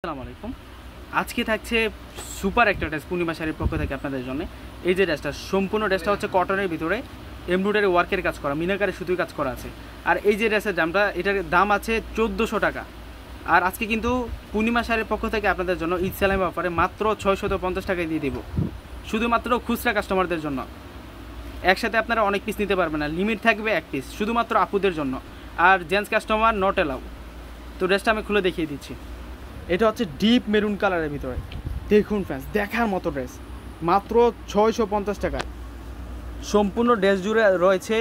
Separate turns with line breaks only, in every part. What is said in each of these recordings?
আসসালামু আলাইকুম আজকে থাকছে সুপার একটা ড্রেস পূর্ণিমা শাড়ির পক্ষ থেকে আপনাদের জন্য এই যে ড্রেসটা সম্পূর্ণ ড্রেসটা হচ্ছে কটনের ভিতরে এমব্রয়ডারি ওয়ার্কের কাজ করা মিনাকারে সুতোয় কাজ করা আছে আর এই যে ড্রেসের দামটা এটার দাম আছে চোদ্দোশো টাকা আর আজকে কিন্তু পূর্ণিমা শাড়ির পক্ষ থেকে আপনাদের জন্য ঈদ সালামি ব্যাপারে মাত্র ছয়শত পঞ্চাশ টাকায় দিয়ে দেব শুধুমাত্র খুচরা কাস্টমারদের জন্য একসাথে আপনারা অনেক পিস নিতে পারবেন না লিমিট থাকবে এক পিস শুধুমাত্র আপুদের জন্য আর জেন্টস কাস্টমার নট অ্যালাউ তো ড্রেসটা আমি খুলে দেখিয়ে দিচ্ছি এটা হচ্ছে ডিপ মেরুন কালারের ভিতরে দেখুন ফ্যান্স দেখার মতো ড্রেস মাত্র ছয়শো পঞ্চাশ টাকায় সম্পূর্ণ ড্রেস জুড়ে রয়েছে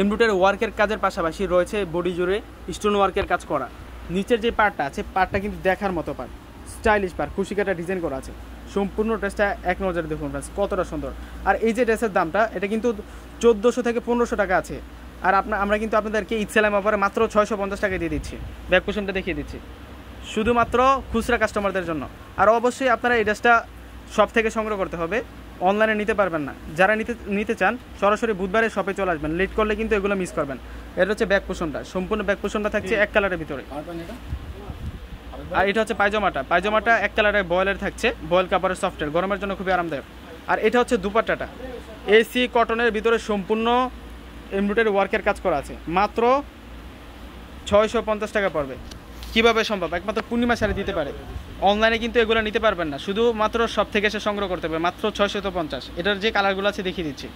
এমব্রুটারি ওয়ার্কের কাজের পাশাপাশি রয়েছে বডি জুড়ে স্টোন ওয়ার্কের কাজ করা নিচের যে পার্টটা আছে পার্টটা কিন্তু দেখার মতো পার্ট স্টাইলিশ পার্ট খুশি কাটা ডিজাইন করা আছে সম্পূর্ণ ড্রেসটা এক নজরে দেখুন ফ্রেন্স কতটা সুন্দর আর এই যে ড্রেসের দামটা এটা কিন্তু চোদ্দোশো থেকে পনেরোশো টাকা আছে আর আপনার আমরা কিন্তু আপনাদেরকে ইচ্ছেলাম ব্যাপারে মাত্র ছয়শো পঞ্চাশ টাকা দিয়ে দিচ্ছি ব্যাক কোশনটা দেখিয়ে দিচ্ছি শুধুমাত্র খুচরা কাস্টমারদের জন্য আর অবশ্যই আপনারা এই ড্রেসটা শপ থেকে সংগ্রহ করতে হবে অনলাইনে নিতে পারবেন না যারা নিতে নিতে চান সরাসরি বুধবারে শপে চলে আসবেন লেট করলে কিন্তু এগুলো মিস করবেন এটা হচ্ছে ব্যাক পোষণটা সম্পূর্ণ ব্যাক পোষণটা থাকছে এক কালারের ভিতরে আর এটা হচ্ছে পায়জামাটা পায়জামাটা এক কালারের বয়েলের থাকছে বয়েল কাপড়ের সফটের গরমের জন্য খুবই আরামদায়ক আর এটা হচ্ছে দুপাট্টাটা এসি কটনের ভিতরে সম্পূর্ণ এমব্রয়ডারি ওয়ার্কের কাজ করা আছে মাত্র ছয়শো টাকা পড়বে কিভাবে সম্ভব একমাত্র পূর্ণিমা সারি দিতে পারে অনলাইনে কিন্তু এগুলো নিতে পারবেন না শুধুমাত্র সব থেকে এসে সংগ্রহ করতে হবে মাত্র ছয়শত পঞ্চাশ এটার যে কালারগুলো আছে দেখিয়ে দিচ্ছি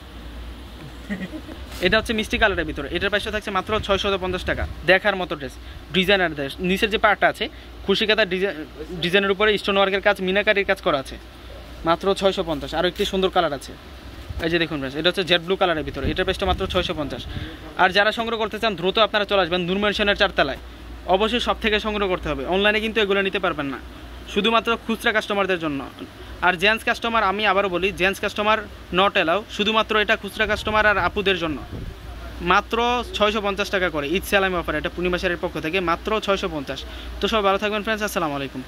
এটা হচ্ছে মিষ্টি কালারের ভিতরে এটার পাশে থাকছে মাত্র ছয়শত পঞ্চাশ টাকা দেখার মতো ড্রেস ডিজাইনার ড্রেস নিচের যে পার্টটা আছে খুশি ডিজাইন ডিজাইনের উপরে স্টোন ওয়ার্কের কাজ মিনাকারির কাজ করা আছে মাত্র ছয়শো পঞ্চাশ আরও একটি সুন্দর কালার আছে এই যে দেখুন এটা হচ্ছে জেড ব্লু কালারের ভিতরে এটার পেস্টটা মাত্র ছয়শো পঞ্চাশ আর যারা সংগ্রহ করতে চান দ্রুত আপনারা চলে আসবেন নুরমেনশনের চারতলায় অবশ্যই সব থেকে সংগ্রহ করতে হবে অনলাইনে কিন্তু এগুলো নিতে পারবেন না শুধুমাত্র খুচরা কাস্টমারদের জন্য আর জেন্টস কাস্টমার আমি আবারও বলি জেন্টস কাস্টমার নট এলাও শুধুমাত্র এটা খুচরা কাস্টমার আর আপুদের জন্য মাত্র ছয়শো পঞ্চাশ টাকা করে ঈদ সালামি অফার এটা পূর্ণিমাশারের পক্ষ থেকে মাত্র ছয়শো পঞ্চাশ তো সব ভালো থাকবেন ফ্রেন্ডস আসসালামু আলাইকুম